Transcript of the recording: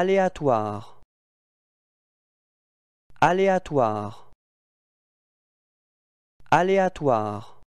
Aléatoire. Aléatoire. Aléatoire.